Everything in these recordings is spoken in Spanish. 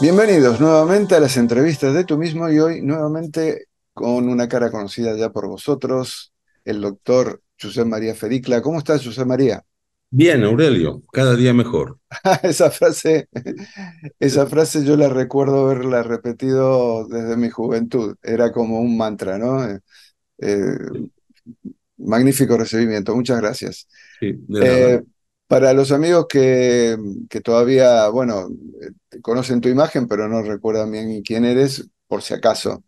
Bienvenidos nuevamente a las entrevistas de tú mismo y hoy nuevamente con una cara conocida ya por vosotros, el doctor José María Fericla. ¿Cómo estás, José María? Bien, Aurelio, cada día mejor. esa, frase, esa frase yo la recuerdo haberla repetido desde mi juventud, era como un mantra, ¿no? Eh, eh, magnífico recibimiento, muchas gracias. Sí, de eh, para los amigos que, todavía, bueno, eh, conocen tu imagen, pero no recuerdan bien quién eres, por si acaso,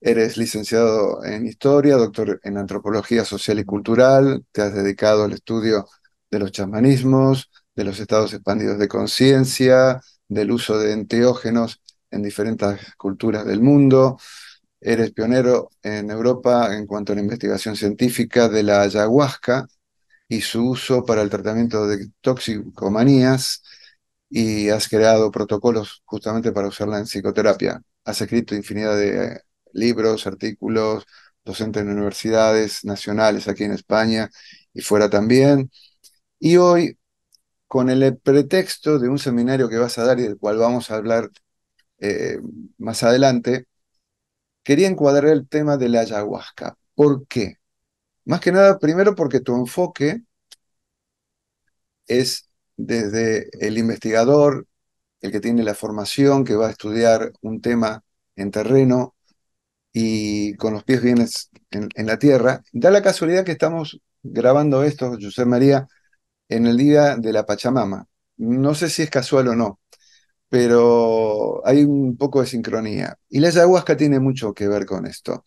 Eres licenciado en Historia, doctor en Antropología Social y Cultural, te has dedicado al estudio de los chamanismos, de los estados expandidos de conciencia, del uso de enteógenos en diferentes culturas del mundo. Eres pionero en Europa en cuanto a la investigación científica de la ayahuasca, y su uso para el tratamiento de toxicomanías y has creado protocolos justamente para usarla en psicoterapia. Has escrito infinidad de eh, libros, artículos, docente en universidades nacionales aquí en España y fuera también. Y hoy, con el eh, pretexto de un seminario que vas a dar y del cual vamos a hablar eh, más adelante, quería encuadrar el tema de la ayahuasca. ¿Por qué? Más que nada, primero porque tu enfoque es desde el investigador, el que tiene la formación, que va a estudiar un tema en terreno y con los pies bien en, en la tierra. Da la casualidad que estamos grabando esto, José María, en el día de la Pachamama. No sé si es casual o no, pero hay un poco de sincronía. Y la ayahuasca tiene mucho que ver con esto.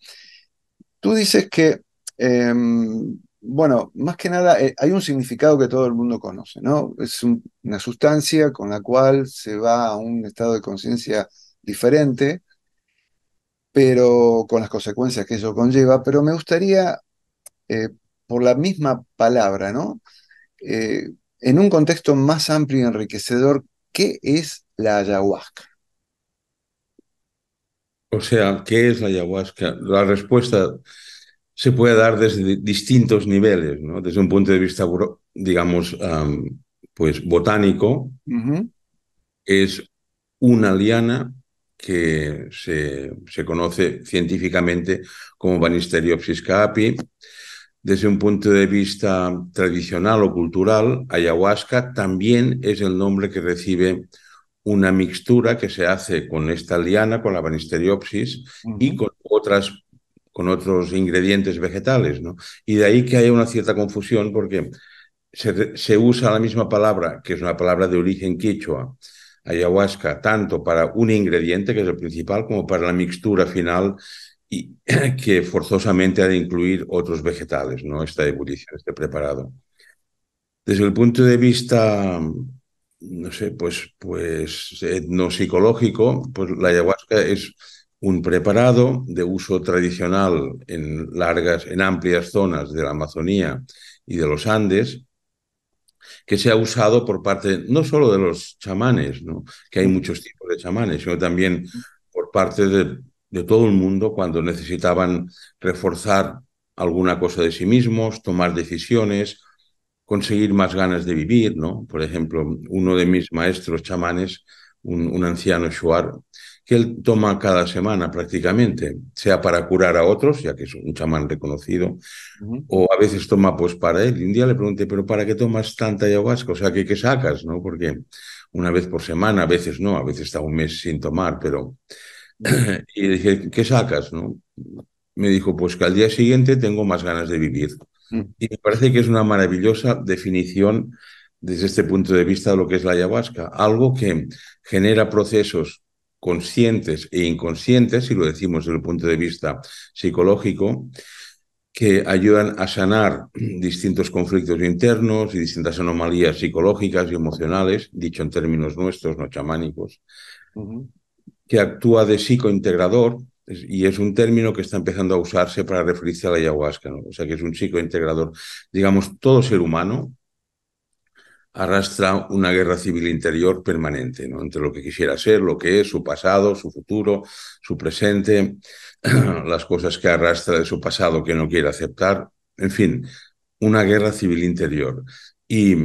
Tú dices que Em, bueno, más que nada, eh, hay un significado que todo el mundo conoce, ¿no? Es una sustancia con la cual se va a un estado de conciencia diferente, pero con las consecuencias que eso conlleva, pero me gustaría, eh, por la misma palabra, ¿no? Eh, en un contexto más amplio y enriquecedor, ¿qué es la ayahuasca? O sea, ¿qué es la ayahuasca? La respuesta se puede dar desde distintos niveles, ¿no? Desde un punto de vista, digamos, pues botánico, es una liana que se, conoce científicamente como Banisteriopsis caapi. Desde un punto de vista tradicional o cultural, ayahuasca también es el nombre que recibe una mixtura que se hace con esta liana, con la Banisteriopsis, y con otras con otros ingredientes vegetales, ¿no? Y de ahí que haya una cierta confusión porque se, usa la misma palabra, que es una palabra de origen quechua, ayahuasca, tanto para un ingrediente, que es el principal, como para la mixtura final y que forzosamente ha de incluir otros vegetales, ¿no? Esta ebullición, este preparado. Desde el punto de vista, no sé, pues, pues psicológico pues la ayahuasca es un preparado de uso tradicional en largas, en amplias zonas de la Amazonía y de los Andes, que se ha usado por parte no solo de los chamanes, ¿no? que hay muchos tipos de chamanes, sino también por parte de, todo el mundo cuando necesitaban reforzar alguna cosa de sí mismos, tomar decisiones, conseguir más ganas de vivir. ¿no? Por ejemplo, uno de mis maestros chamanes, un, un anciano Shuar, que él toma cada semana prácticamente, sea para curar a otros, ya que es un chamán reconocido, o a veces toma pues para él. un día le pregunté, pero ¿para qué tomas tanta ayahuasca? O sea, ¿qué, qué sacas? ¿no? Porque una vez por semana, a veces no, a veces está un mes sin tomar, pero... y dije, ¿qué sacas? ¿no? Me dijo, pues que al día siguiente tengo más ganas de vivir. Mm. Y me parece que es una maravillosa definición desde este punto de vista de lo que es la ayahuasca, algo que genera procesos conscientes e inconscientes, si lo decimos desde el punto de vista psicológico, que ayudan a sanar distintos conflictos internos y distintas anomalías psicológicas y emocionales, dicho en términos nuestros, no chamánicos, que actúa de psicointegrador, y es un término que está empezando a usarse para referirse a la ayahuasca, ¿no? o sea que es un psicointegrador. Digamos, todo ser humano arrastra una guerra civil interior permanente, ¿no? entre lo que quisiera ser, lo que es, su pasado, su futuro, su presente, las cosas que arrastra de su pasado que no quiere aceptar, en fin, una guerra civil interior. Y,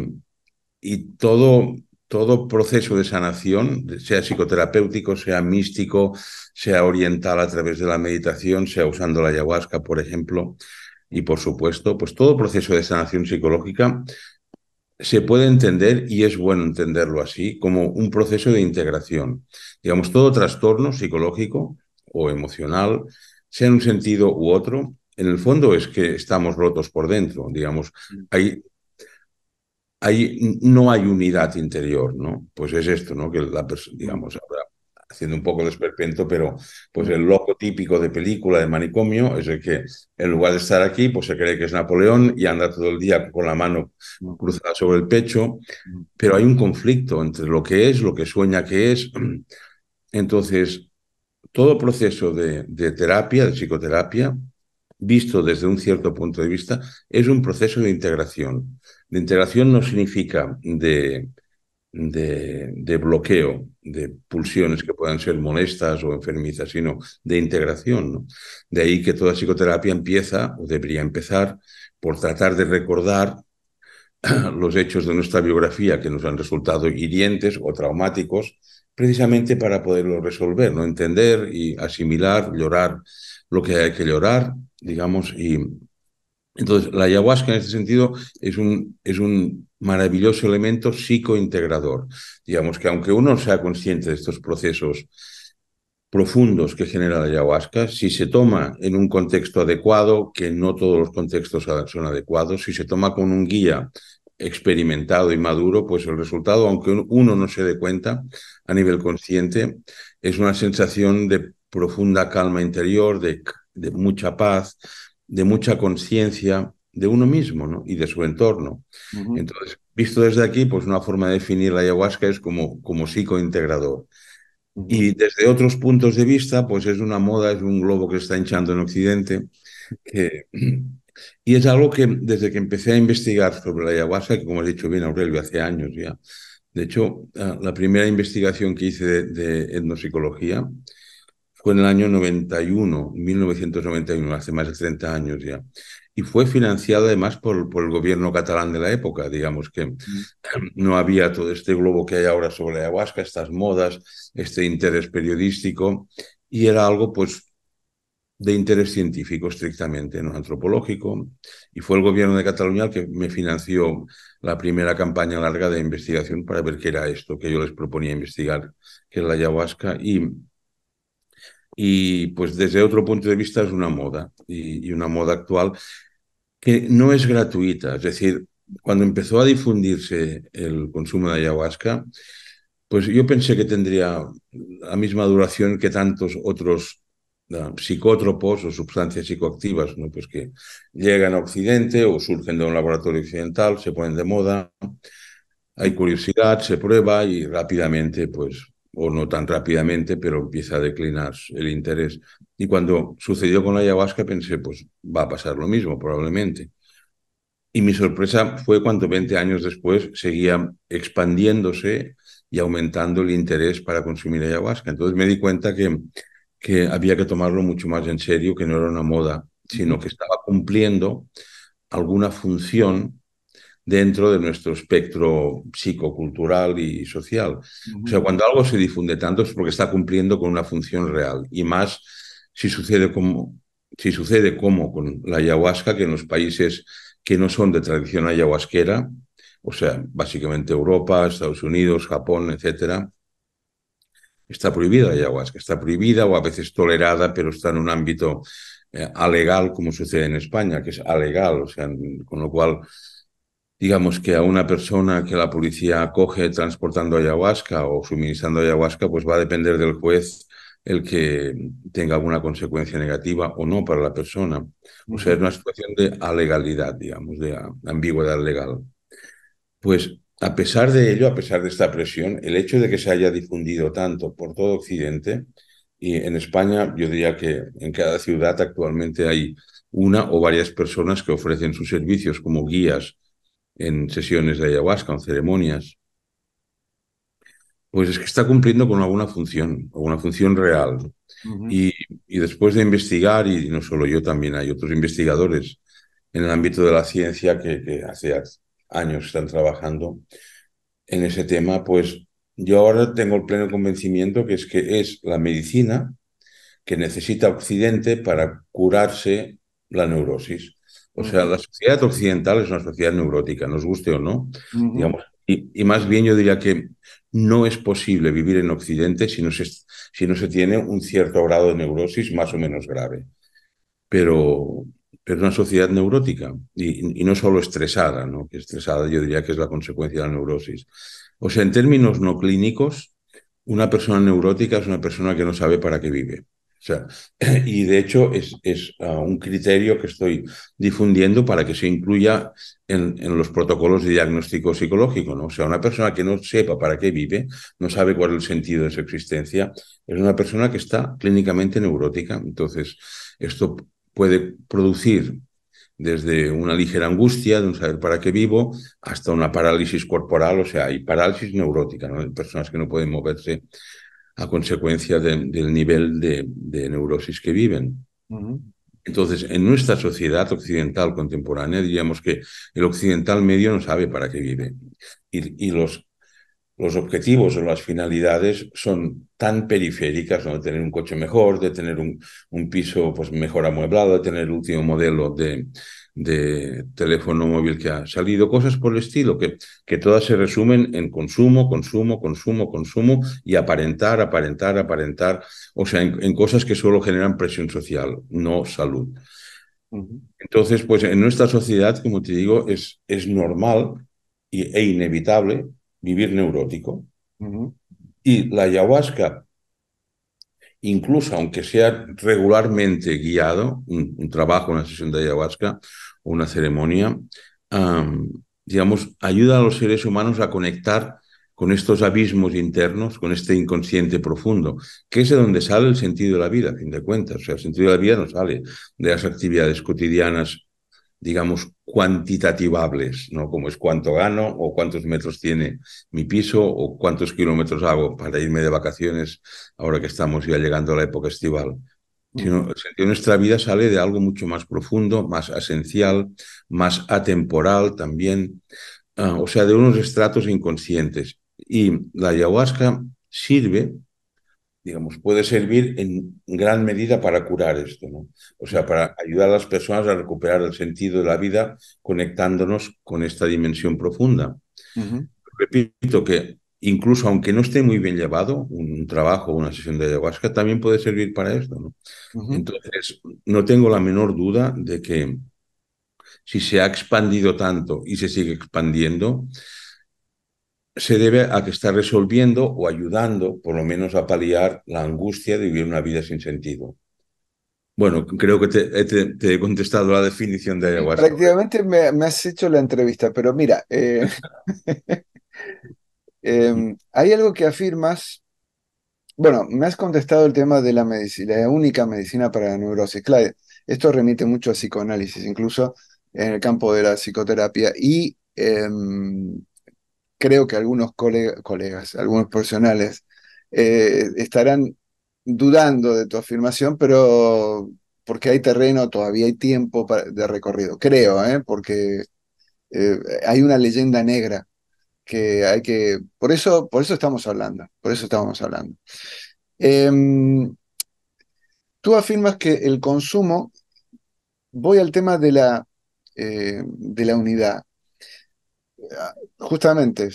y todo, todo proceso de sanación, sea psicoterapéutico, sea místico, sea oriental a través de la meditación, sea usando la ayahuasca, por ejemplo, y por supuesto, pues todo proceso de sanación psicológica se puede entender, y es bueno entenderlo así, como un proceso de integración. Digamos, todo trastorno psicológico o emocional, sea en un sentido u otro, en el fondo es que estamos rotos por dentro, digamos, mm. hay, hay no hay unidad interior, ¿no? Pues es esto, ¿no? Que la digamos, haciendo un poco de esperpento, pero pues el loco típico de película de manicomio es el que en lugar de estar aquí, pues se cree que es Napoleón y anda todo el día con la mano mm. cruzada sobre el pecho, mm. pero hay un conflicto entre lo que es, lo que sueña que es. Entonces, todo proceso de, terapia, de psicoterapia, visto desde un cierto punto de vista, es un proceso de integración. De integración no significa de de, bloqueo de pulsiones que puedan ser molestas o enfermizas, sino de integración. De ahí que toda psicoterapia empieza o debería empezar por tratar de recordar los hechos de nuestra biografía que nos han resultado hirientes o traumáticos, precisamente para poderlo resolver, no entender y asimilar, llorar lo que hay que llorar, digamos, y entonces la ayahuasca en este sentido es un, es un maravilloso elemento psicointegrador. Digamos que aunque uno sea consciente de estos procesos profundos que genera la ayahuasca, si se toma en un contexto adecuado, que no todos los contextos son adecuados, si se toma con un guía experimentado y maduro, pues el resultado, aunque uno no se dé cuenta a nivel consciente, es una sensación de profunda calma interior, de, de mucha paz, de mucha conciencia, de uno mismo ¿no? y de su entorno. Entonces, visto desde aquí, pues una forma de definir la ayahuasca es como, como psicointegrador. Y desde otros puntos de vista, pues es una moda, es un globo que está hinchando en Occidente. y es algo que desde que empecé a investigar sobre la ayahuasca, que como has dicho bien Aurelio, hace años ya, de hecho, ah, la primera investigación que hice de, de etnopsicología fue en el año 91, 1991, hace más de 30 años ya y fue financiada además por, por, el gobierno catalán de la época, digamos que no había todo este globo que hay ahora sobre la ayahuasca, estas modas, este interés periodístico, y era algo pues de interés científico estrictamente, no antropológico, y fue el gobierno de Cataluña el que me financió la primera campaña larga de investigación para ver qué era esto que yo les proponía investigar, que es la ayahuasca, y y pues desde otro punto de vista es una moda y, y una moda actual que no es gratuita. Es decir, cuando empezó a difundirse el consumo de ayahuasca, pues yo pensé que tendría la misma duración que tantos otros ah, psicótropos o sustancias psicoactivas, ¿no? pues que llegan a Occidente o surgen de un laboratorio occidental, se ponen de moda, hay curiosidad, se prueba y rápidamente pues o no tan rápidamente, pero empieza a declinar el interés. Y cuando sucedió con la ayahuasca pensé, pues va a pasar lo mismo probablemente. Y mi sorpresa fue cuando 20 años después seguía expandiéndose y aumentando el interés para consumir ayahuasca. Entonces me di cuenta que, que había que tomarlo mucho más en serio, que no era una moda, sino que estaba cumpliendo alguna función dentro de nuestro espectro psicocultural y social. O sea, cuando algo se difunde tanto es porque está cumpliendo con una función real y más si sucede como, si sucede como con la ayahuasca que en los países que no son de tradición ayahuasquera, o sea, básicamente Europa, Estados Unidos, Japón, etc., está prohibida la ayahuasca, está prohibida o a veces tolerada, pero está en un ámbito eh, alegal como sucede en España, que es alegal, o sea, con lo cual digamos que a una persona que la policía acoge transportando ayahuasca o suministrando ayahuasca, pues va a depender del juez el que tenga alguna consecuencia negativa o no para la persona. O sea, es una situación de alegalidad, digamos, de ambigüedad legal. Pues a pesar de ello, a pesar de esta presión, el hecho de que se haya difundido tanto por todo Occidente, y en España yo diría que en cada ciudad actualmente hay una o varias personas que ofrecen sus servicios como guías en sesiones de ayahuasca, en ceremonias, pues es que está cumpliendo con alguna función, alguna función real. y, después de investigar, y no solo yo también, hay otros investigadores en el ámbito de la ciencia que, que hace años están trabajando en ese tema, pues yo ahora tengo el pleno convencimiento que es que es la medicina que necesita Occidente para curarse la neurosis. O sea, la sociedad occidental es una sociedad neurótica, nos guste o no. y, más bien yo diría que no es posible vivir en Occidente si no, se, tiene un cierto grado de neurosis más o menos grave. Pero, es una sociedad neurótica y, y, no solo estresada, ¿no? que estresada yo diría que es la consecuencia de la neurosis. O sea, en términos no clínicos, una persona neurótica es una persona que no sabe para qué vive sea, y de hecho es, es ah, un criterio que estoy difundiendo para que se incluya en, los protocolos de diagnóstico psicológico. ¿no? O sea, una persona que no sepa para qué vive, no sabe cuál es el sentido de su existencia, es una persona que está clínicamente neurótica. Entonces, esto puede producir desde una ligera angustia de no saber para qué vivo hasta una parálisis corporal, o sea, hay parálisis neurótica, ¿no? personas que no pueden moverse a consecuencia del nivel de, neurosis que viven. Entonces, en nuestra sociedad occidental contemporánea, diríamos que el occidental medio no sabe para qué vive. Y, los, objetivos o las finalidades son tan periféricas, de tener un coche mejor, de tener un, un piso pues, mejor amueblado, de tener el último modelo de, de teléfono móvil que ha salido, cosas por el estilo, que, que todas se resumen en consumo, consumo, consumo, consumo y aparentar, aparentar, aparentar, o sea, en, cosas que solo generan presión social, no salud. Entonces, pues en nuestra sociedad, como te digo, es, es normal e inevitable vivir neurótico. Y la ayahuasca incluso aunque sea regularmente guiado, un, un, trabajo, una sesión de ayahuasca, una ceremonia, digamos, ayuda a los seres humanos a conectar con estos abismos internos, con este inconsciente profundo, que es de donde sale el sentido de la vida, a fin de cuentas. O sea, el sentido de la vida no sale de las actividades cotidianas, digamos, cuantitativables, ¿no? Como es cuánto gano o cuántos metros tiene mi piso o cuántos kilómetros hago para irme de vacaciones ahora que estamos ya llegando a la época estival. Sino nuestra vida sale de algo mucho más profundo, más esencial, más atemporal también, ah, o sea, de unos estratos inconscientes. Y la ayahuasca sirve, digamos, puede servir en gran medida para curar esto, ¿no? O sea, para ayudar a las personas a recuperar el sentido de la vida conectándonos con esta dimensión profunda. Repito que incluso aunque no esté muy bien llevado, un trabajo o una sesión de ayahuasca también puede servir para esto. ¿no? Entonces, no tengo la menor duda de que si se ha expandido tanto y se sigue expandiendo, se debe a que está resolviendo o ayudando, por lo menos, a paliar la angustia de vivir una vida sin sentido. Bueno, creo que te, eh, he contestado la definición de ayahuasca. Prácticamente me, has hecho la entrevista, pero mira, eh, Em, hay algo que afirmas. Bueno, me has contestado el tema de la, la única medicina para la neurosis. Claro, esto remite mucho a psicoanálisis, incluso en el campo de la psicoterapia. Y em, creo que algunos colegas, algunos profesionales, eh, estarán dudando de tu afirmación, pero porque hay terreno, todavía hay tiempo de recorrido. Creo, ¿eh? porque eh, hay una leyenda negra que hay que, por eso, por eso estamos hablando, por eso estamos hablando. Em, tú afirmas que el consumo, voy al tema de la, eh, de la unidad. Ah, justamente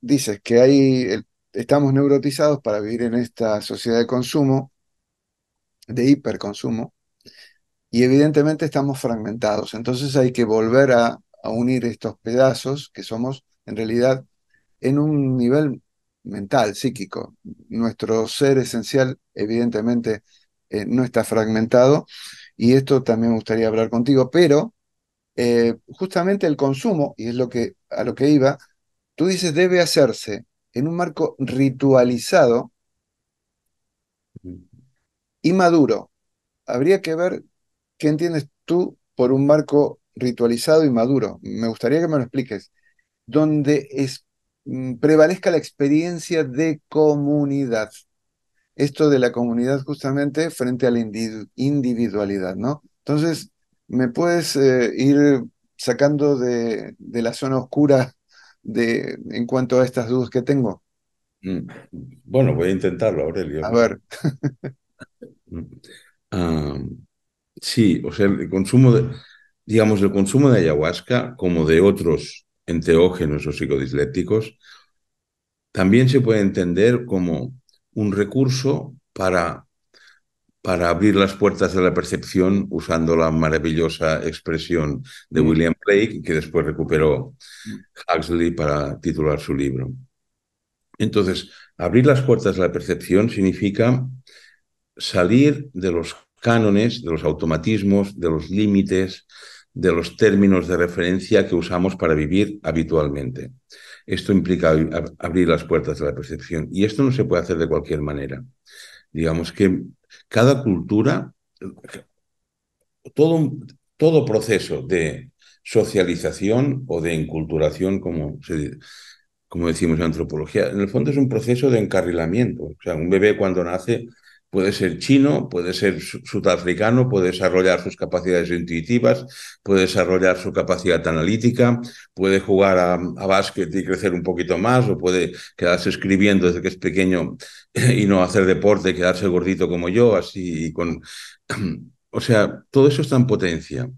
dices que hay, estamos neurotizados para vivir en esta sociedad de consumo, de hiperconsumo, y evidentemente estamos fragmentados. Entonces hay que volver a unir estos pedazos que somos en realidad en un nivel mental, psíquico. Nuestro ser esencial, evidentemente, eh, no está fragmentado y esto también me gustaría hablar contigo, pero eh, justamente el consumo, y es lo que, a lo que iba, tú dices debe hacerse en un marco ritualizado y maduro. Habría que ver qué entiendes tú por un marco ritualizado y maduro. Me gustaría que me lo expliques. Donde es Mm, prevalezca la experiencia de comunidad. Esto de la comunidad justamente frente a la individualidad, ¿no? Entonces, ¿me puedes eh, ir sacando de, la zona oscura de, en cuanto a estas dudas que tengo? Mm, bueno, voy a intentarlo, Aurelio. A ver. Ah, sí, o sea, el consumo de, digamos, el consumo de ayahuasca, como de otros enteógenos o psicodislépticos, también se puede entender como un recurso para, para abrir las puertas de la percepción usando la maravillosa expresión de mm. William Blake, que después recuperó mm. Huxley para titular su libro. Entonces, abrir las puertas de la percepción significa salir de los cánones, de los automatismos, de los límites, de los términos de referencia que usamos para vivir habitualmente. Esto implica abrir las puertas de la percepción y esto no se puede hacer de cualquier manera. Digamos que cada cultura, todo, todo proceso de socialización o de inculturación, como, como decimos en antropología, en el fondo es un proceso de encarrilamiento. O sea, un bebé cuando nace Puede ser chino, puede ser sudafricano, puede desarrollar sus capacidades intuitivas, puede desarrollar su capacidad analítica, puede jugar a, básquet y crecer un poquito más, o puede quedarse escribiendo desde que es pequeño y no hacer deporte, quedarse gordito como yo, así y con... O sea, todo eso está en potencia.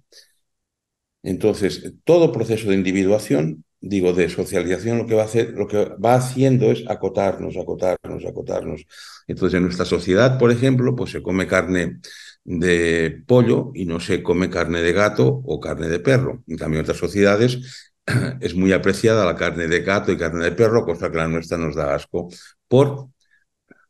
Entonces, todo proceso de individuación digo, de socialización, lo que va a hacer, lo que va haciendo es acotarnos, acotarnos, acotarnos. Entonces, en nuestra sociedad, por ejemplo, pues se come carne de pollo y no se come carne de gato o carne de perro. En cambio, en otras sociedades es muy apreciada la carne de gato y carne de perro, cosa que la nuestra nos da asco por,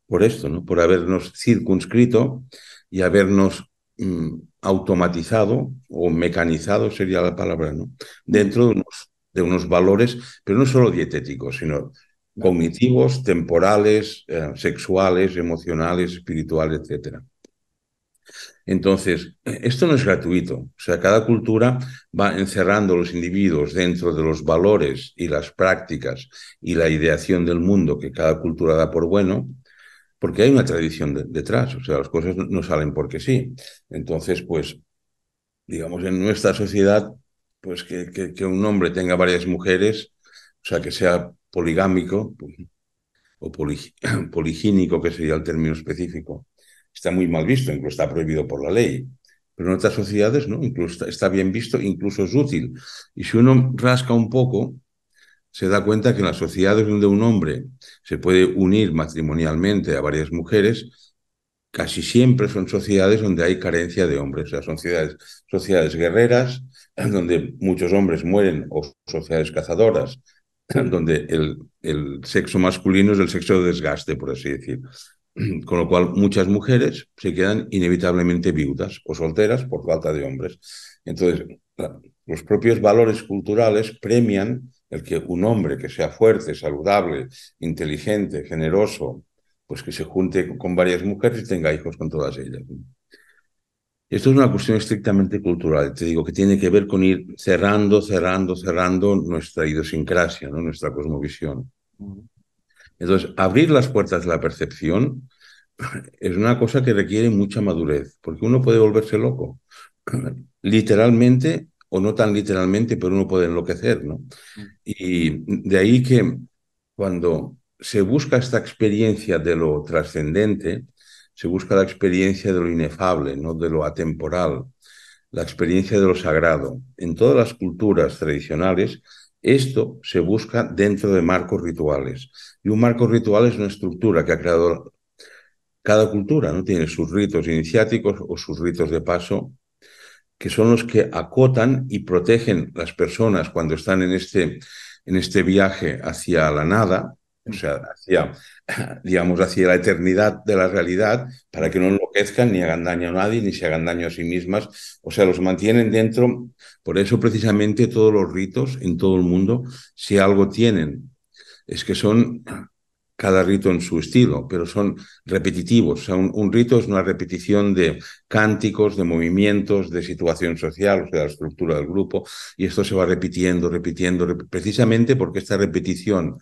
por esto, ¿no? por habernos circunscrito y habernos mm, automatizado o mecanizado, sería la palabra, ¿no? dentro de unos de unos valores, pero no solo dietéticos, sino cognitivos, temporales, eh, sexuales, emocionales, espirituales, etc. Entonces, esto no es gratuito. O sea, cada cultura va encerrando a los individuos dentro de los valores y las prácticas y la ideación del mundo que cada cultura da por bueno, porque hay una tradición detrás. O sea, las cosas no salen porque sí. Entonces, pues, digamos, en nuestra sociedad pues que, que, un hombre tenga varias mujeres, o sea, que sea poligámico pues, o poligínico, que sería el término específico, está muy mal visto, incluso está prohibido por la ley. Pero en otras sociedades, ¿no? Incluso está bien visto, incluso es útil. Y si uno rasca un poco, se da cuenta que en las sociedades donde un hombre se puede unir matrimonialmente a varias mujeres, casi siempre son sociedades donde hay carencia de hombres, o sea, son sociedades, sociedades guerreras, donde muchos hombres mueren, o sociedades cazadoras, donde el, el sexo masculino es el sexo de desgaste, por así decir. Con lo cual, muchas mujeres se quedan inevitablemente viudas o solteras por falta de hombres. Entonces, los propios valores culturales premian el que un hombre que sea fuerte, saludable, inteligente, generoso, pues que se junte con varias mujeres y tenga hijos con todas ellas. Esto es una cuestión estrictamente cultural, te digo, que tiene que ver con ir cerrando, cerrando, cerrando nuestra idiosincrasia, ¿no? nuestra cosmovisión. Entonces, abrir las puertas de la percepción es una cosa que requiere mucha madurez, porque uno puede volverse loco, literalmente o no tan literalmente, pero uno puede enloquecer, ¿no? Y de ahí que cuando se busca esta experiencia de lo trascendente, se busca la experiencia de lo inefable, no de lo atemporal, la experiencia de lo sagrado. En todas las culturas tradicionales, esto se busca dentro de marcos rituales. Y un marco ritual es una estructura que ha creado cada cultura, ¿no? Tiene sus ritos iniciáticos o sus ritos de paso, que son los que acotan y protegen las personas cuando están en este, en este viaje hacia la nada, o sea, hacia, digamos, hacia la eternidad de la realidad para que no enloquezcan ni hagan daño a nadie, ni se hagan daño a sí mismas. O sea, los mantienen dentro. Por eso precisamente todos los ritos en todo el mundo, si algo tienen, es que son cada rito en su estilo, pero son repetitivos. O sea, un, rito es una repetición de cánticos, de movimientos, de situación social, o sea, de la estructura del grupo, y esto se va repitiendo, repitiendo, precisamente porque esta repetición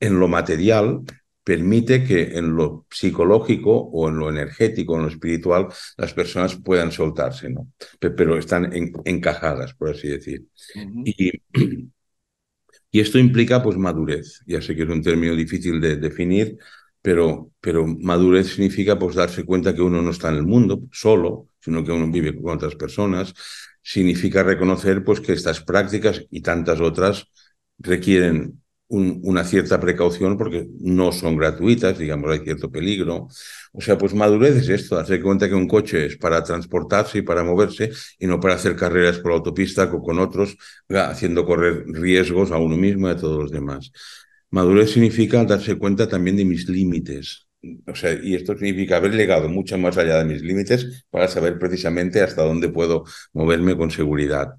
en lo material permite que en lo psicológico o en lo energético, en lo espiritual, las personas puedan soltarse, ¿no? Pero están encajadas, por así decir. y, y, esto implica, pues, madurez. Ya sé que es un término difícil de definir, pero, pero madurez significa, pues, darse cuenta que uno no está en el mundo solo, sino que uno vive con otras personas. Significa reconocer, pues, que estas prácticas y tantas otras requieren una cierta precaución porque no son gratuitas, digamos, hay cierto peligro. O sea, pues madurez es esto, darse cuenta que un coche es para transportarse y para moverse y no para hacer carreras por la autopista o con otros, haciendo correr riesgos a uno mismo y a todos los demás. Madurez significa darse cuenta también de mis límites. O sea, y esto significa haber llegado mucho más allá de mis límites para saber precisamente hasta dónde puedo moverme con seguridad.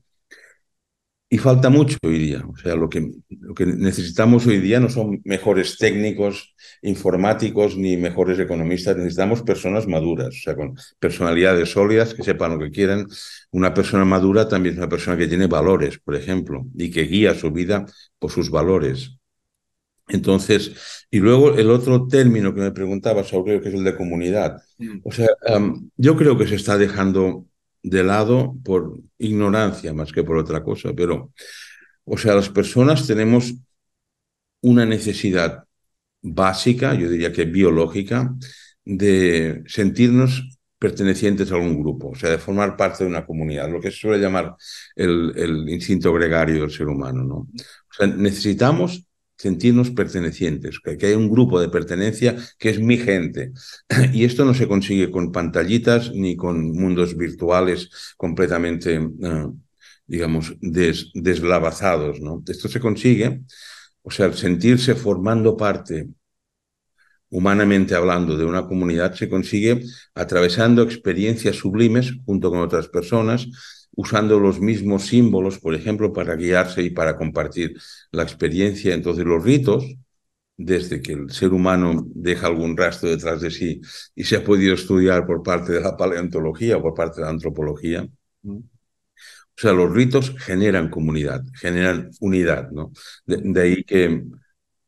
Y falta mucho hoy día. O sea, lo que, lo que necesitamos hoy día no son mejores técnicos informáticos ni mejores economistas. Necesitamos personas maduras, o sea, con personalidades sólidas, que sepan lo que quieran, Una persona madura también es una persona que tiene valores, por ejemplo, y que guía su vida por sus valores. Entonces, y luego el otro término que me preguntaba, Aurelio, que es el de comunidad. Mm. O sea, yo creo que se está dejando de lado por ignorancia más que por otra cosa, pero, o sea, las personas tenemos una necesidad básica, yo diría que biológica, de sentirnos pertenecientes a algún grupo, o sea, de formar parte de una comunidad, lo que se suele llamar el, instinto gregario del ser humano, ¿no? O sea, necesitamos sentirnos pertenecientes, que, hay un grupo de pertenencia que es mi gente. Y esto no se consigue con pantallitas ni con mundos virtuales completamente, eh, digamos, deslavazados. ¿no? Esto se consigue, o sea, sentirse formando parte, humanamente hablando, de una comunidad se consigue atravesando experiencias sublimes junto con otras personas usando los mismos símbolos, por ejemplo, para guiarse y para compartir la experiencia. Entonces los ritos, desde que el ser humano deja algún rastro detrás de sí y se ha podido estudiar por parte de la paleontología o por parte de la antropología, o sea, los ritos generan comunidad, generan unidad, ¿no? De, de ahí que,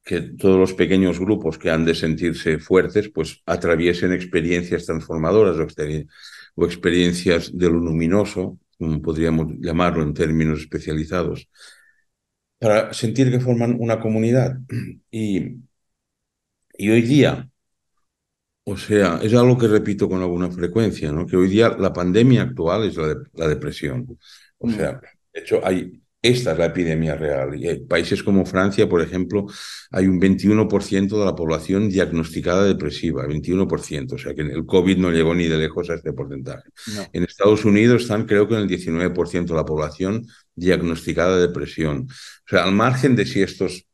que todos los pequeños grupos que han de sentirse fuertes, pues atraviesen experiencias transformadoras o, experiencias de lo luminoso, como podríamos llamarlo en términos especializados, para sentir que forman una comunidad. Y, y hoy día, o sea, es algo que repito con alguna frecuencia, ¿no? que hoy día la pandemia actual es la, la depresión. O mm. sea, de hecho, hay, esta es la epidemia real. en países como Francia, por ejemplo, hay un 21% de la población diagnosticada depresiva, 21%. O sea que el COVID no llegó ni de lejos a este porcentaje. En Estados Unidos están creo que en el 19% de la población diagnosticada depresión. O sea, al margen de si estos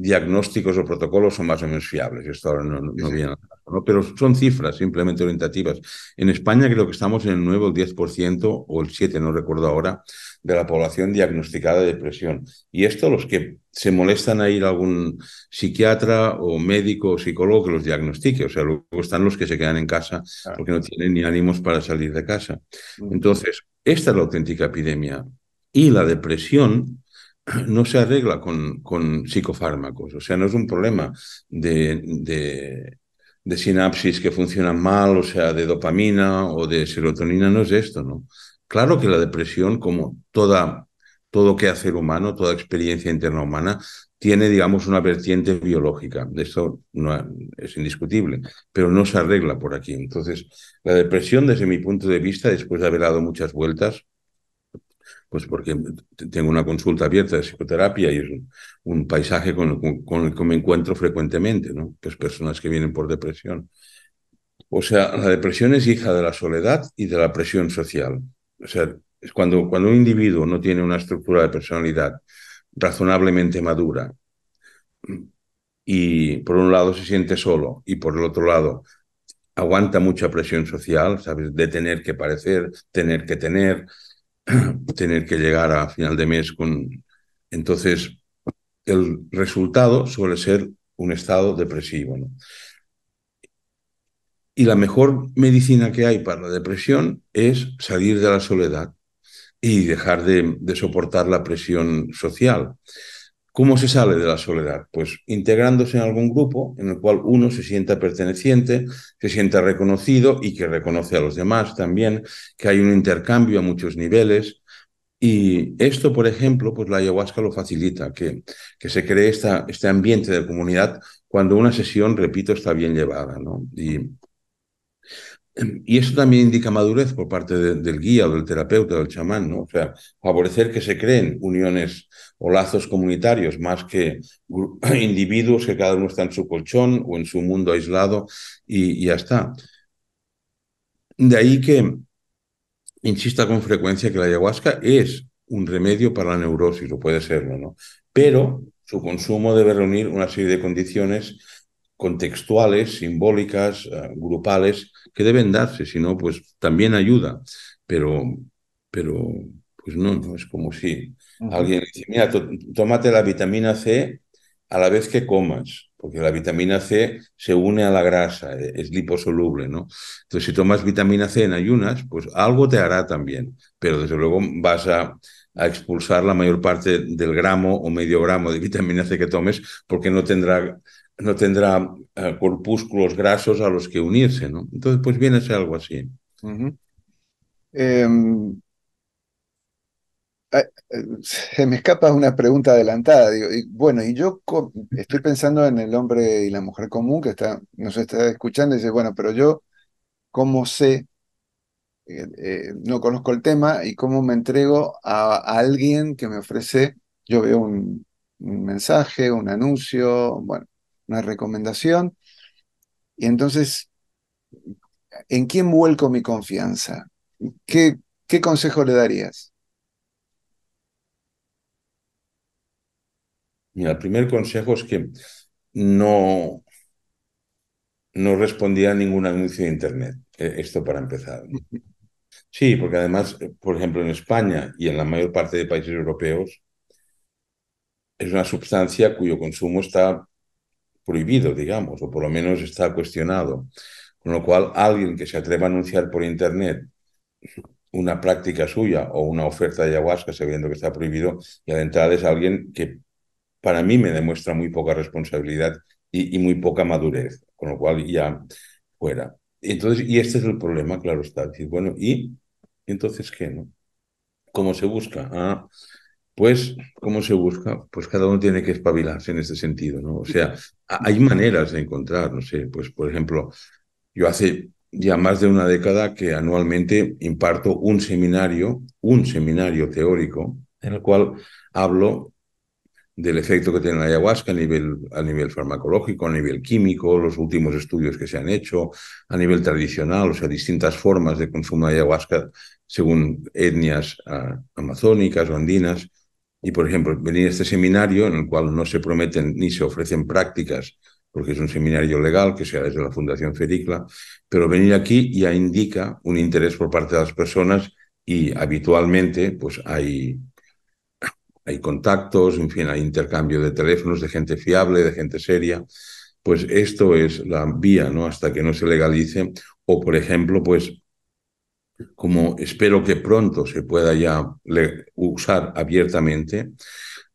diagnósticos o protocolos son más o menos fiables. Esto ahora no, viene ¿no? pero son cifras simplemente orientativas. En España creo que estamos en el nuevo 10% o el 7, no recuerdo ahora, de la población diagnosticada de depresión. Y esto los que se molestan a ir a algún psiquiatra o médico o psicólogo que los diagnostique. O sea, luego están los que se quedan en casa porque no tienen ni ánimos para salir de casa. Mm. Entonces, esta es la auténtica epidemia. Y la depresión no se arregla con, con, psicofármacos. O sea, no es un problema de, de, sinapsis que funciona mal, o sea, de dopamina o de serotonina, no es esto, ¿no? Claro que la depresión, como toda, todo que hacer humano, toda experiencia interna humana, tiene, digamos, una vertiente biológica. De esto no, es indiscutible, pero no se arregla por aquí. Entonces, la depresión, desde mi punto de vista, después de haber dado muchas vueltas, pues porque tengo una consulta abierta de psicoterapia y es un, paisaje con, el, que me encuentro frecuentemente, ¿no? Pues personas que vienen por depresión. O sea, la depresión es hija de la soledad y de la presión social. O sea, es cuando, cuando un individuo no tiene una estructura de personalidad razonablemente madura y por un lado se siente solo y por el otro lado aguanta mucha presión social, ¿sabes? De tener que parecer, tener que tener, tener que llegar a final de mes con... Entonces, el resultado suele ser un estado depresivo. ¿no? Y la mejor medicina que hay para la depresión es salir de la soledad y dejar de, de soportar la presión social. ¿Cómo se sale de la soledad? Pues integrándose en algún grupo en el cual uno se sienta perteneciente, se sienta reconocido y que reconoce a los demás también, que hay un intercambio a muchos niveles. Y esto, por ejemplo, pues la ayahuasca lo facilita, que, que se cree este ambiente de comunidad cuando una sesión, repito, está bien llevada. ¿no? Y eso también indica madurez por parte del guía o del terapeuta, del chamán, ¿no? O sea, favorecer que se creen uniones o lazos comunitarios más que individuos que cada uno está en su colchón o en su mundo aislado y, y ya está. De ahí que insista con frecuencia que la ayahuasca es un remedio para la neurosis, o puede serlo, ¿no? Pero su consumo debe reunir una serie de condiciones contextuales, simbólicas, eh, grupales, que deben darse, si no, pues también ayuda, pero, pero pues no, es como si alguien dice, mira, tómate la vitamina C a la vez que comas, porque la vitamina C se une a la grasa, e, es liposoluble, ¿no? Entonces, si tomas vitamina C en ayunas, pues algo te hará también, pero desde luego vas a, a expulsar la mayor parte del gramo o medio gramo de vitamina C que tomes, porque no tendrá no tendrá eh, corpúsculos grasos a los que unirse, ¿no? Entonces, pues viene a ser algo así. Em, se me escapa una pregunta adelantada. Digo, bueno, y yo estoy pensando en el hombre y la mujer común que está, nos está escuchando y dice, bueno, pero yo, ¿cómo sé? Eh, eh, no conozco el tema y cómo me entrego a, alguien que me ofrece, yo veo un mensaje, un anuncio, bueno, una recomendación. Y entonces, ¿en quién vuelco mi confianza? ¿Qué, consejo le darías? Mira, el primer consejo es que no, no respondía a ningún anuncio de Internet. E, esto para empezar. Sí, porque además, eh, por ejemplo, en España y en la mayor parte de países europeos, es una sustancia cuyo consumo está prohibido, digamos, o por lo menos está cuestionado. Con lo cual, alguien que se atreva a anunciar por Internet una práctica suya o una oferta de ayahuasca sabiendo que está prohibido, y de entrada es alguien que para mí me demuestra muy poca responsabilidad y, muy poca madurez, con lo cual ya fuera. Entonces, y este es el problema, claro está. bueno, ¿y entonces qué? No? ¿Cómo se busca? Ah, pues, ¿cómo se busca? Pues cada uno tiene que espabilarse en este sentido, ¿no? O sea, hay maneras de encontrar, no sé, pues por ejemplo, yo hace ya más de una década que anualmente imparto un seminario, un seminario teórico, en el cual hablo del efecto que tiene la ayahuasca a nivel, a nivel farmacológico, a nivel químico, los últimos estudios que se han hecho, a nivel tradicional, o sea, distintas formas de consumo de ayahuasca según etnias ah, amazónicas o andinas. Y, por ejemplo, venir a este seminario en el cual no se prometen ni se ofrecen prácticas, porque es un seminario legal que sea desde la Fundación Fericla, pero venir aquí ya indica un interés por parte de las personas y habitualmente pues hay, hay contactos, en fin, hay intercambio de teléfonos de gente fiable, de gente seria. Pues esto es la vía, ¿no? Hasta que no se legalice. O, por ejemplo, pues como espero que pronto se pueda ya usar abiertamente,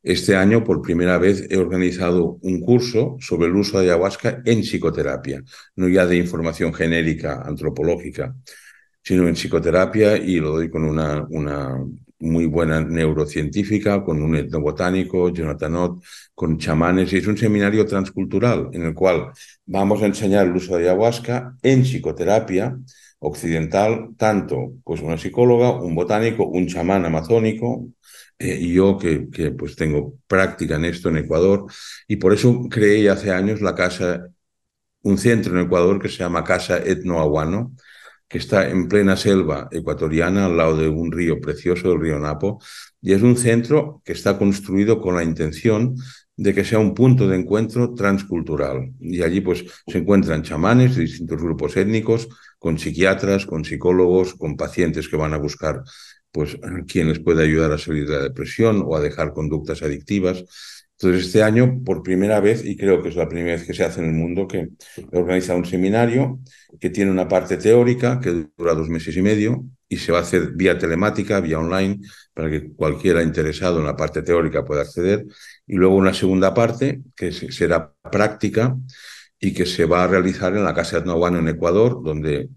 este año por primera vez he organizado un curso sobre el uso de ayahuasca en psicoterapia, no ya de información genérica, antropológica, sino en psicoterapia y lo doy con una, muy buena neurocientífica, con un etnobotánico, Jonathan Ott, con chamanes, y es un seminario transcultural en el cual vamos a enseñar el uso de ayahuasca en psicoterapia occidental tanto pues una psicóloga, un botánico, un chamán amazónico, eh, y yo que, que, pues tengo práctica en esto en Ecuador, y por eso creé hace años la casa, un centro en Ecuador que se llama Casa Etnoaguano, que está en plena selva ecuatoriana al lado de un río precioso, el río Napo, y es un centro que está construido con la intención de que sea un punto de encuentro transcultural. Y allí pues se encuentran chamanes de distintos grupos étnicos, con psiquiatras, con psicólogos, con pacientes que van a buscar pues quien les puede ayudar a salir de la depresión o a dejar conductas adictivas. Entonces este año por primera vez y creo que es la primera vez que se hace en el mundo que organiza un seminario que tiene una parte teórica que dura dos meses y medio y se va a hacer vía telemática, vía online para que cualquiera interesado en la parte teórica pueda acceder y luego una segunda parte que será práctica y que se va a realizar en la Casa de Atnobano en Ecuador, donde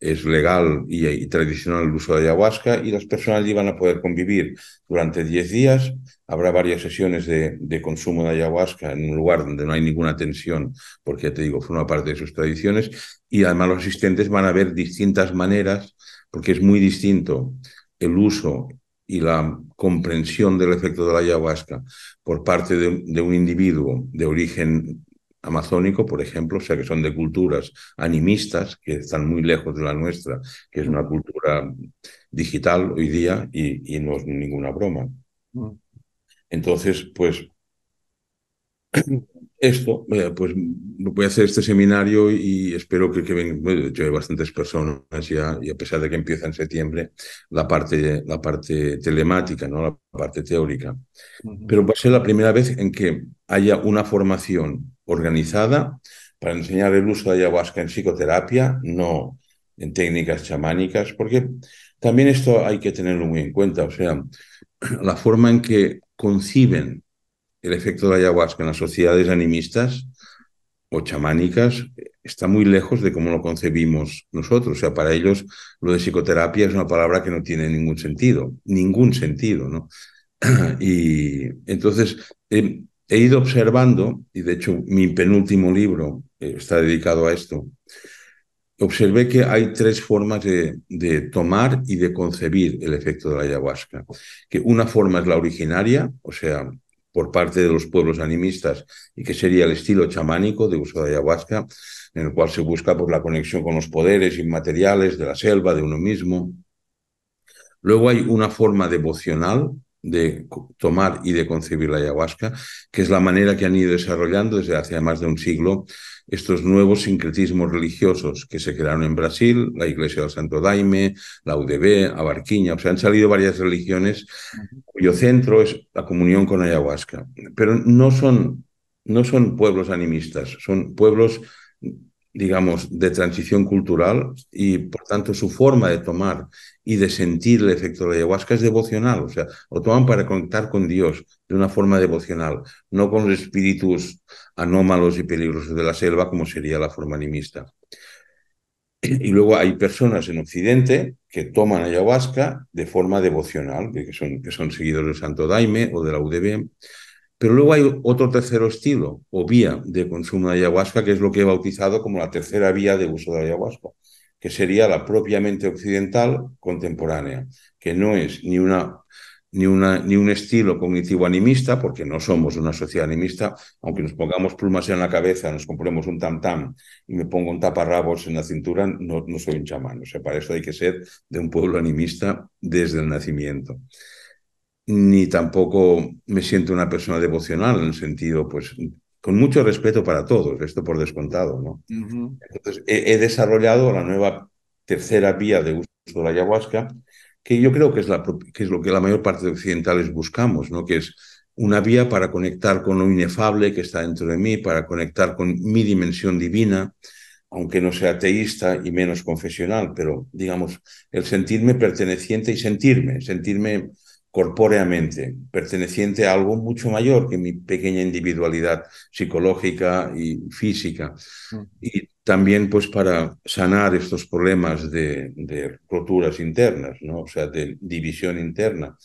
es legal y, tradicional el uso de ayahuasca y las personas allí van a poder convivir durante 10 días. Habrá varias sesiones de, de, consumo de ayahuasca en un lugar donde no hay ninguna tensión, porque ya te digo, forma parte de sus tradiciones. Y además los asistentes van a ver distintas maneras, porque es muy distinto el uso y la comprensión del efecto de la ayahuasca por parte de, un individuo de origen amazónico, por ejemplo, o sea que son de culturas animistas que están muy lejos de la nuestra, que es una cultura digital hoy día y no es ninguna broma. Mm. Entonces, pues esto, eh, pues voy a hacer este seminario y espero que, yo hay bastantes personas ya, y a pesar de que empieza en septiembre la parte, la parte telemática, ¿no? la parte teórica. Pero va a ser la primera vez en que haya una formación organizada para enseñar el uso de ayahuasca en psicoterapia, no en técnicas chamánicas, porque también esto hay que tenerlo muy en cuenta, o sea, la forma en que conciben el efecto de la ayahuasca en las sociedades animistas o chamánicas está muy lejos de cómo lo concebimos nosotros. O sea, para ellos lo de psicoterapia es una palabra que no tiene ningún sentido, ningún sentido, ¿no? Y entonces eh, he ido observando, y de hecho mi penúltimo libro eh, está dedicado a esto, observé que hay tres formas de, de, tomar y de concebir el efecto de la ayahuasca. Que una forma es la originaria, o sea, por parte de los pueblos animistas y que sería el estilo chamánico de uso de ayahuasca, en el cual se busca por pues, la conexión con los poderes inmateriales de la selva, de uno mismo. Luego hay una forma devocional de tomar y de concebir la ayahuasca, que es la manera que han ido desarrollando desde hace más de un siglo estos nuevos sincretismos religiosos que se crearon en Brasil, la Iglesia del Santo Daime, la UDB, Abarquiña, o sea, han salido varias religiones cuyo centro es la comunión con ayahuasca, pero no son, no son pueblos animistas, son pueblos digamos, de transición cultural y, por tanto, su forma de tomar y de sentir el efecto de la ayahuasca es devocional, o sea, lo toman para conectar con Dios de una forma devocional, no con los espíritus anómalos y peligrosos de la selva como sería la forma animista. Y luego hay personas en Occidente que toman ayahuasca de forma devocional, que son, que son seguidores del Santo Daime o de la UDB, pero luego hay otro tercero estilo o vía de consumo de ayahuasca, que es lo que he bautizado como la tercera vía de uso de ayahuasca, que sería la propiamente occidental contemporánea, que no es ni una ni, una, ni, un estilo cognitivo animista, porque no somos una sociedad animista, aunque nos pongamos plumas en la cabeza, nos compremos un tam-tam y me pongo un taparrabos en la cintura, no, no soy un chamán. O sea, para eso hay que ser de un pueblo animista desde el nacimiento ni tampoco me siento una persona devocional en el sentido, pues, con mucho respeto para todos, esto por descontado, ¿no? Entonces, he, desarrollado la nueva tercera vía de uso de la ayahuasca, que yo creo que es, que es lo que la mayor parte de occidentales buscamos, ¿no? Que es una vía para conectar con lo inefable que está dentro de mí, para conectar con mi dimensión divina, aunque no sea ateísta y menos confesional, pero digamos, el sentirme perteneciente y sentirme, sentirme corpóreamente, perteneciente a algo mucho mayor que mi pequeña individualidad psicológica y física. Mm. Y también pues para sanar estos problemas de, roturas internas, ¿no? o sea, de división interna.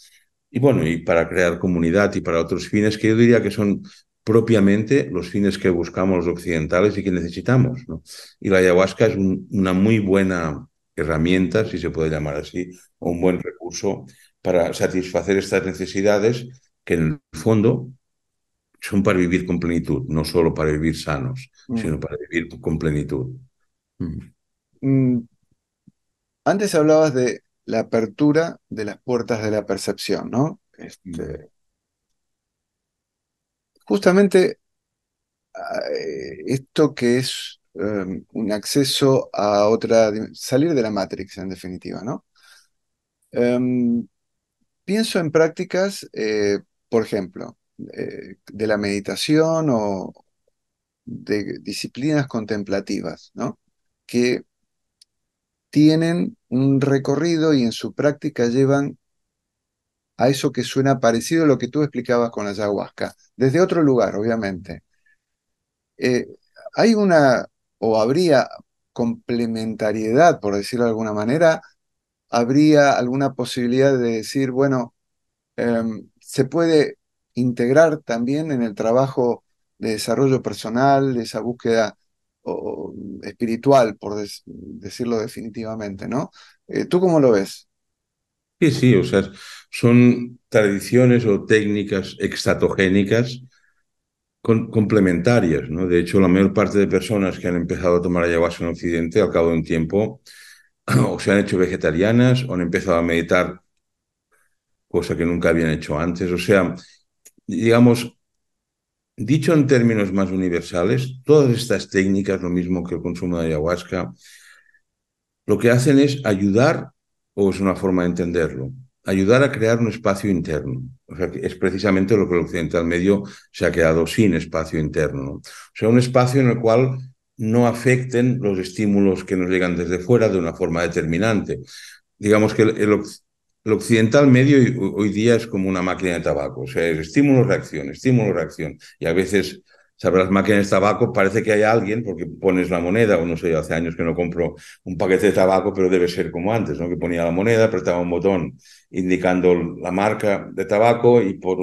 Y bueno, y para crear comunidad y para otros fines que yo diría que son propiamente los fines que buscamos los occidentales y que necesitamos. Y la ayahuasca es una muy buena herramienta, si se puede llamar así, o un buen recurso para satisfacer estas necesidades que en el fondo son para vivir con plenitud, no solo para vivir sanos, mm. sino para vivir con plenitud. Mm. Mm. Antes hablabas de la apertura de las puertas de la percepción, ¿no? Este, justamente eh, esto que es em, un acceso a otra, salir de la Matrix en definitiva, ¿no? Em, pienso en prácticas, eh, por ejemplo, eh, de la meditación o de disciplinas contemplativas, ¿no? Que tienen un recorrido y en su práctica llevan a eso que suena parecido a lo que tú explicabas con la ayahuasca, desde otro lugar, obviamente. Eh, hay una, o habría complementariedad, por decirlo de alguna manera, habría alguna posibilidad de decir, bueno, em, se puede integrar también en el trabajo de desarrollo personal, de esa búsqueda espiritual, por decirlo definitivamente, ¿no? Eh, ¿Tú cómo lo ves? Sí, sí, o sea, son tradiciones o técnicas extatogénicas complementarias, ¿no? De hecho, la mayor parte de personas que han empezado a tomar ayahuasca en Occidente, al cabo de un tiempo, o se han hecho vegetarianas o han empezado a meditar, cosa que nunca habían hecho antes. O sea, digamos, dicho en términos más universales, todas estas técnicas, lo mismo que el consumo de ayahuasca, lo que hacen es ayudar, o es una forma de entenderlo, ayudar a crear un espacio interno. O sea, es precisamente lo que el occidental medio se ha quedado sin espacio interno. O sea, un espacio en el cual no afecten los estímulos que nos llegan desde fuera de una forma determinante. Digamos que el, occidental medio hoy día es como una máquina de tabaco, o sea, es estímulo, reacción, estímulo, reacción. Y a veces, sabrás, máquinas de tabaco, parece que hay alguien, porque pones la moneda, o no sé, hace años que no compro un paquete de tabaco, pero debe ser como antes, ¿no? Que ponía la moneda, apretaba un botón indicando la marca de tabaco y por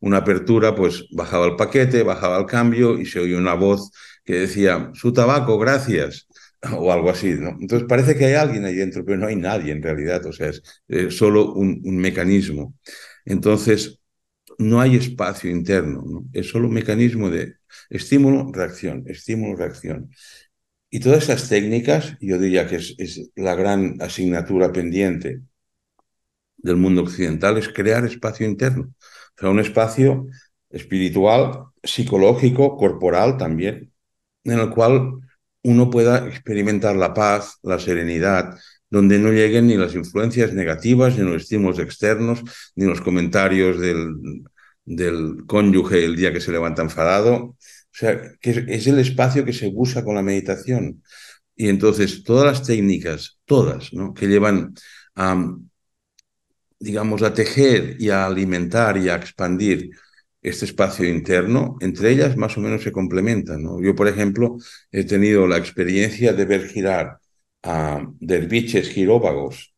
una apertura, pues bajaba el paquete, bajaba el cambio y se oía una voz que decía, su tabaco, gracias, o algo así, ¿no? Entonces parece que hay alguien ahí dentro, pero no hay nadie en realidad, o sea, es eh, solo un, mecanismo. Entonces, no hay espacio interno, es solo un mecanismo de estímulo, reacción, estímulo, reacción. Y todas estas técnicas, yo diría que es, es la gran asignatura pendiente del mundo occidental, es crear espacio interno, o sea, un espacio espiritual, psicológico, corporal también, en el cual uno pueda experimentar la paz, la serenidad, donde no lleguen ni las influencias negativas, ni los estímulos externos, ni los comentarios del, del cónyuge el día que se levanta enfadado. O sea, que es el espacio que se busca con la meditación. Y entonces todas las técnicas, todas, ¿no? que llevan a, digamos, a tejer y a alimentar y a expandir este espacio interno, entre ellas más o menos se complementan. Yo, por ejemplo, he tenido la experiencia de ver girar a derviches girópagos.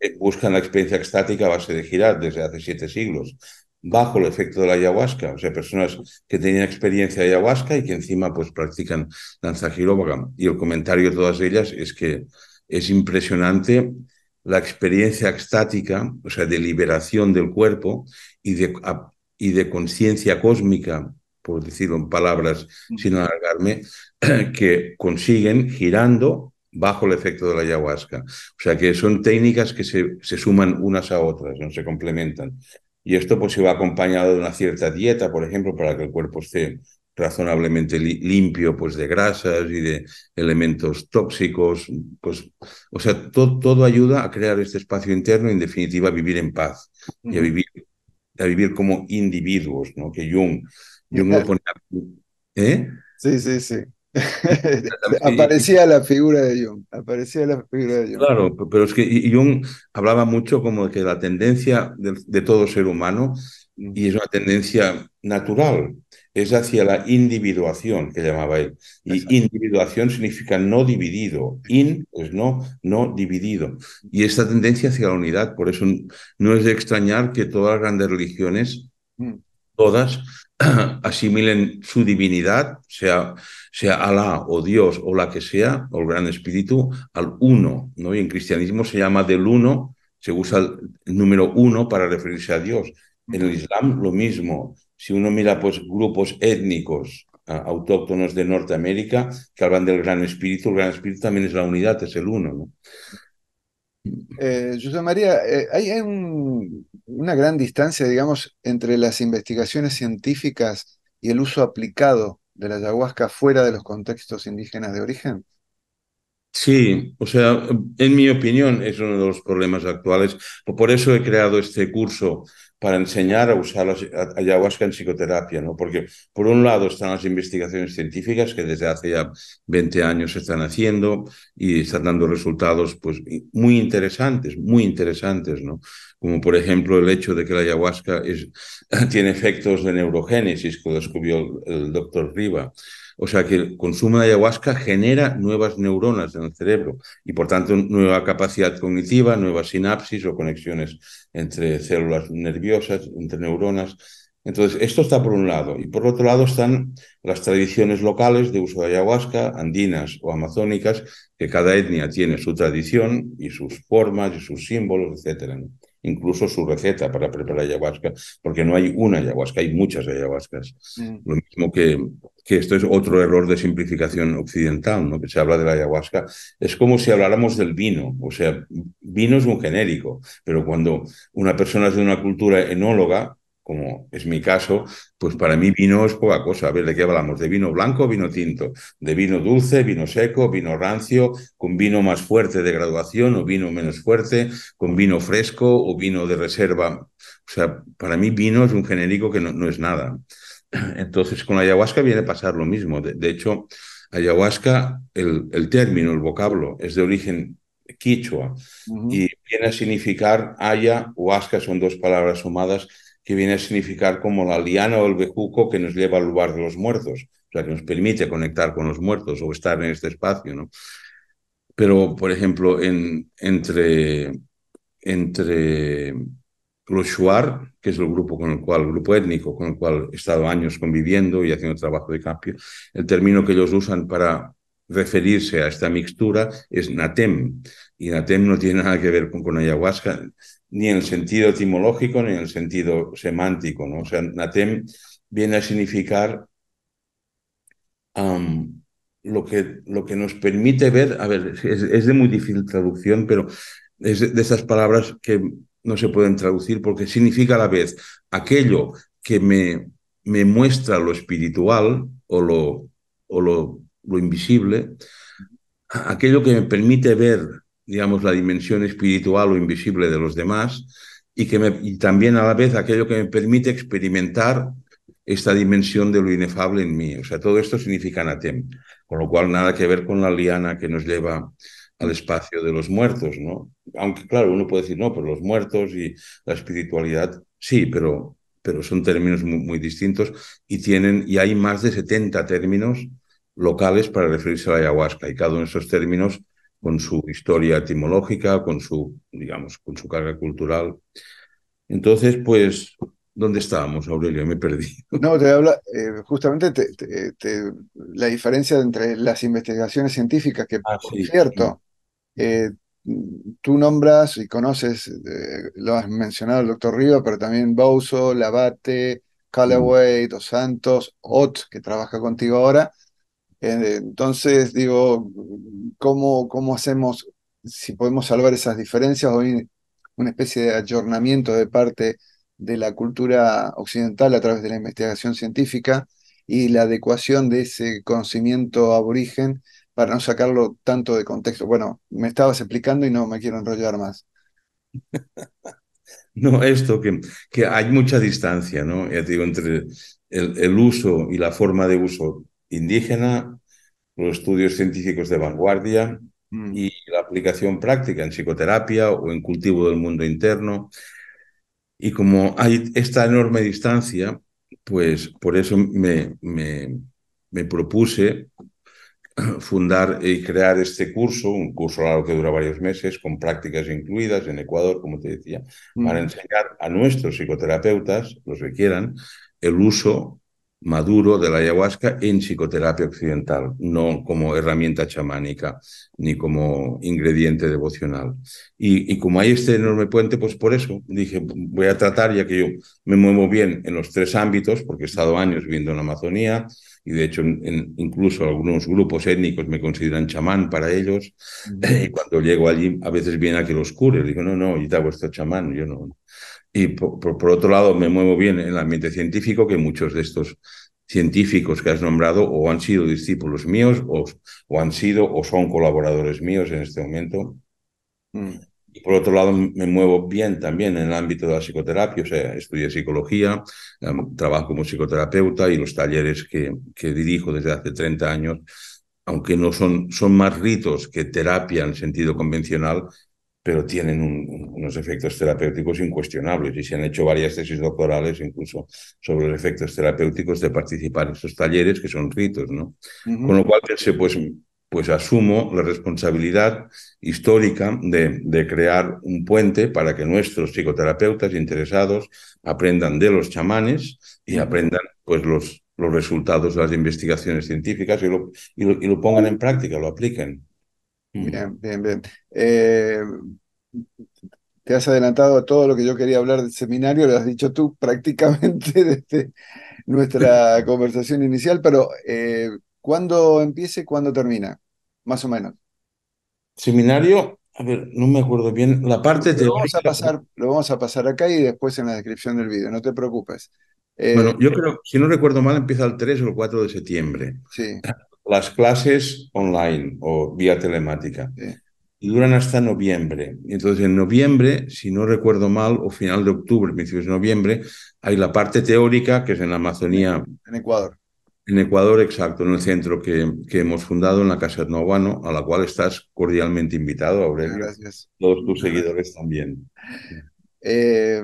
que buscan la experiencia extática a base de girar desde hace siete siglos, bajo el efecto de la ayahuasca, o sea, personas que tenían experiencia de ayahuasca y que encima pues practican danza girópaga. Y el comentario de todas ellas es que es impresionante la experiencia extática, o sea, de liberación del cuerpo y de y de conciencia cósmica, por decirlo en palabras sin alargarme, que consiguen girando bajo el efecto de la ayahuasca. O sea que son técnicas que se, suman unas a otras, no se complementan. Y esto pues se va acompañado de una cierta dieta, por ejemplo, para que el cuerpo esté razonablemente limpio pues de grasas y de elementos tóxicos, pues o sea, todo ayuda a crear este espacio interno y en definitiva a vivir en paz y a vivir a vivir como individuos, ¿no? Que Jung, Jung lo ponía... ¿Eh? Sí, sí, sí. aparecía la figura de Jung, aparecía la figura de Jung. Claro, pero es que Jung hablaba mucho como de que la tendencia de, de todo ser humano, y es una tendencia natural, es hacia la individuación que llamaba él. Y individuación significa no dividido. In pues no, no dividido. Y esta tendencia hacia la unidad, por eso no es de extrañar que todas las grandes religiones, mm. todas, asimilen su divinidad, sea, sea Alá o Dios o la que sea, o el Gran Espíritu, al uno. ¿no? Y en cristianismo se llama del uno, se usa el número uno para referirse a Dios. En el Islam lo mismo si uno mira pues, grupos étnicos autóctonos de Norteamérica que hablan del gran espíritu, el gran espíritu también es la unidad, es el uno. Eh, José María, eh, hay, una gran distancia, digamos, entre las investigaciones científicas y el uso aplicado de la ayahuasca fuera de los contextos indígenas de origen. Sí, o sea, en mi opinión es uno de los problemas actuales. Por eso he creado este curso para enseñar a usar la ayahuasca en psicoterapia, ¿no? Porque por un lado están las investigaciones científicas que desde hace ya 20 años se están haciendo y están dando resultados pues muy interesantes, muy interesantes, ¿no? Como por ejemplo el hecho de que la ayahuasca tiene efectos de neurogénesis, que descubrió el, el doctor Riva. O sea que el consumo de ayahuasca genera nuevas neuronas en el cerebro y por tanto nueva capacidad cognitiva, nuevas sinapsis o conexiones entre células nerviosas, entre neuronas. Entonces, esto está por un lado. Y por otro lado están las tradiciones locales de uso de ayahuasca, andinas o amazónicas, que cada etnia tiene su tradición y sus formas y sus símbolos, etcétera incluso su receta para preparar ayahuasca, porque no hay una ayahuasca, hay muchas ayahuascas. Mm. Lo mismo que, que esto es otro error de simplificación occidental, ¿no? que se habla de la ayahuasca. Es como si habláramos del vino, o sea, vino es un genérico, pero cuando una persona es de una cultura enóloga, como es mi caso, pues para mí vino es poca cosa. A ver, ¿de qué hablamos? ¿De vino blanco vino tinto? ¿De vino dulce, vino seco, vino rancio, con vino más fuerte de graduación o vino menos fuerte, con vino fresco o vino de reserva? O sea, para mí vino es un genérico que no, es nada. Entonces, con ayahuasca viene a pasar lo mismo. De, hecho, ayahuasca, el, término, el vocablo, es de origen quichua y viene a significar haya o son dos palabras sumadas que viene a significar como la liana o el bejuco que nos lleva al lugar de los muertos, o sea, que nos permite conectar con los muertos o estar en este espacio, ¿no? Pero, por ejemplo, en, entre, entre los Shuar, que es el grupo con el cual, grupo étnico con el cual he estado años conviviendo y haciendo trabajo de cambio, el término que ellos usan para referirse a esta mixtura es Natem. Y Natem no tiene nada que ver con, con ayahuasca, ni en el sentido etimológico ni en el sentido semántico. ¿no? O sea, Natem viene a significar lo, que, lo que nos permite ver, a ver, es, de muy difícil traducción, pero es de, de esas palabras que no se pueden traducir porque significa a la vez aquello que me, me muestra lo espiritual o lo, o lo, lo invisible, aquello que me permite ver digamos, la dimensión espiritual o invisible de los demás y, que me, y también a la vez aquello que me permite experimentar esta dimensión de lo inefable en mí. O sea, todo esto significa anatem, con lo cual nada que ver con la liana que nos lleva al espacio de los muertos, ¿no? Aunque, claro, uno puede decir, no, pero pues los muertos y la espiritualidad, sí, pero, pero son términos muy, distintos y, tienen, y hay más de 70 términos locales para referirse a la ayahuasca y cada uno de esos términos con su historia etimológica, con su, digamos, con su carga cultural. Entonces, pues, ¿dónde estábamos, Aurelio? Me perdí. No, te habla, eh, justamente la diferencia entre las investigaciones científicas, que ah, por cierto, mm. eh, tú nombras y conoces, eh, lo has mencionado el doctor Riva, pero también Bauso Labate, Callaway, Dos Santos, Ott, que trabaja contigo ahora, eh, entonces, digo, ¿cómo, ¿cómo hacemos, si podemos salvar esas diferencias o una especie de ayornamiento de parte de la cultura occidental a través de la investigación científica y la adecuación de ese conocimiento aborigen para no sacarlo tanto de contexto? Bueno, me estabas explicando y no me quiero enrollar más. No, esto, que, que hay mucha distancia, ¿no? Ya digo, entre el, el uso y la forma de uso indígena, los estudios científicos de vanguardia mm. y la aplicación práctica en psicoterapia o en cultivo del mundo interno. Y como hay esta enorme distancia, pues por eso me, me, propuse fundar y crear este curso, un curso largo que dura varios meses, con prácticas incluidas en Ecuador, como te decía, para mm. enseñar a nuestros psicoterapeutas, los que quieran, el uso maduro de la ayahuasca en psicoterapia occidental, no como herramienta chamánica ni como ingrediente devocional. Y, y, como hay este enorme puente, pues por eso dije, voy a tratar, ya que yo me muevo bien en los tres ámbitos, porque he estado años viviendo en la Amazonía, y de hecho incluso algunos grupos étnicos me consideran chamán para ellos, y cuando llego allí a veces viene a que los cure, digo, no, no, yo te hago chamán, yo no. Y por, otro lado me muevo bien en el ambiente científico, que muchos de estos científicos que has nombrado o han sido discípulos míos o, han sido o son colaboradores míos en este momento. Mm por otro lado, me muevo bien también en el ámbito de la psicoterapia, o sea, estudié psicología, trabajo como psicoterapeuta y los talleres que, que dirijo desde hace 30 años, aunque no son, son más ritos que terapia en sentido convencional, pero tienen unos efectos terapéuticos incuestionables y se han hecho varias tesis doctorales incluso sobre los efectos terapéuticos de participar en esos talleres que son ritos, ¿no? Con lo cual, se, pues, pues pues asumo la responsabilidad histórica de, crear un puente para que nuestros psicoterapeutas interesados aprendan de los chamanes y aprendan pues los, los resultados de las investigaciones científicas y lo, y lo, pongan en práctica, lo apliquen. Bien, bien, bien. Eh, te has adelantado a todo lo que yo quería hablar del seminario, lo has dicho tú prácticamente desde nuestra conversación inicial, pero eh, ¿cuándo empieza y cuándo termina? más o menos. Seminario, a ver, no me acuerdo bien. La parte te Lo vamos a pasar, lo vamos a pasar acá y después en la descripción del vídeo, no te preocupes. Eh, bueno, yo creo, si no recuerdo mal, empieza el 3 o el 4 de septiembre. Sí. Las clases online o vía telemática. Y duran hasta noviembre. Entonces, en noviembre, si no recuerdo mal, o final de octubre, principios de noviembre, hay la parte teórica, que es en la Amazonía. En Ecuador. En Ecuador, exacto, en el centro que, hemos fundado, en la Casa Noguano, a la cual estás cordialmente invitado, Aurelio. Gracias. Todos tus seguidores también. Eh,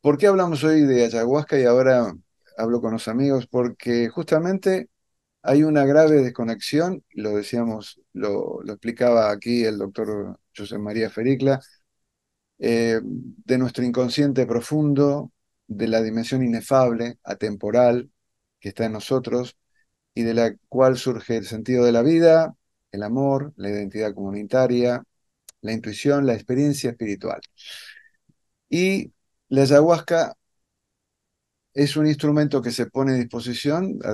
¿Por qué hablamos hoy de ayahuasca y ahora hablo con los amigos? Porque justamente hay una grave desconexión, lo decíamos, lo, explicaba aquí el doctor José María Fericla, eh, de nuestro inconsciente profundo, de la dimensión inefable, atemporal, que está en nosotros y de la cual surge el sentido de la vida, el amor, la identidad comunitaria, la intuición, la experiencia espiritual. Y la ayahuasca es un instrumento que se pone a disposición eh,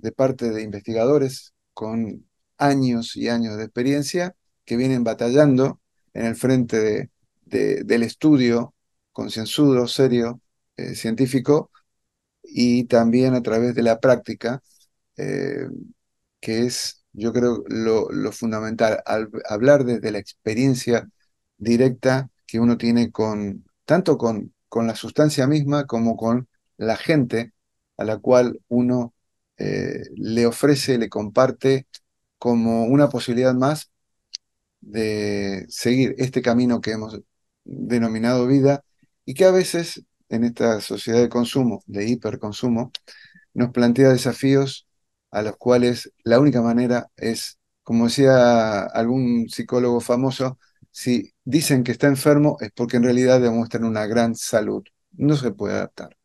de parte de investigadores con años y años de experiencia que vienen batallando en el frente del estudio concienzudo, serio, eh, científico y también a través de la práctica, eh, que es, yo creo, lo, fundamental, al hablar desde la experiencia directa que uno tiene con, tanto con, con la sustancia misma como con la gente a la cual uno eh, le ofrece, le comparte como una posibilidad más de seguir este camino que hemos denominado vida y que a veces en esta sociedad de consumo, de hiperconsumo, nos plantea desafíos a los cuales la única manera es, como decía algún psicólogo famoso, si dicen que está enfermo es porque en realidad demuestran una gran salud. No se puede adaptar.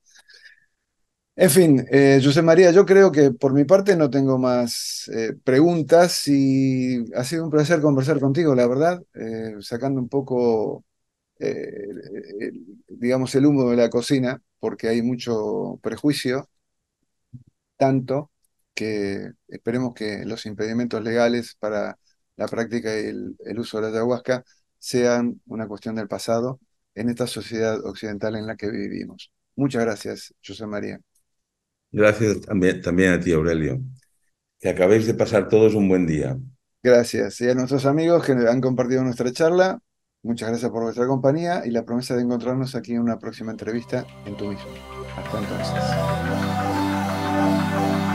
En fin, eh, José María, yo creo que por mi parte no tengo más eh, preguntas y ha sido un placer conversar contigo, la verdad, eh, sacando un poco eh, digamos, el humo de la cocina, porque hay mucho prejuicio, tanto que esperemos que los impedimentos legales para la práctica y el, uso de la ayahuasca sean una cuestión del pasado en esta sociedad occidental en la que vivimos. Muchas gracias, José María. Gracias también, también a ti, Aurelio. Que acabéis de pasar todos un buen día. Gracias. Y a nuestros amigos que han compartido nuestra charla, Muchas gracias por vuestra compañía y la promesa de encontrarnos aquí en una próxima entrevista en tu mismo. Hasta entonces.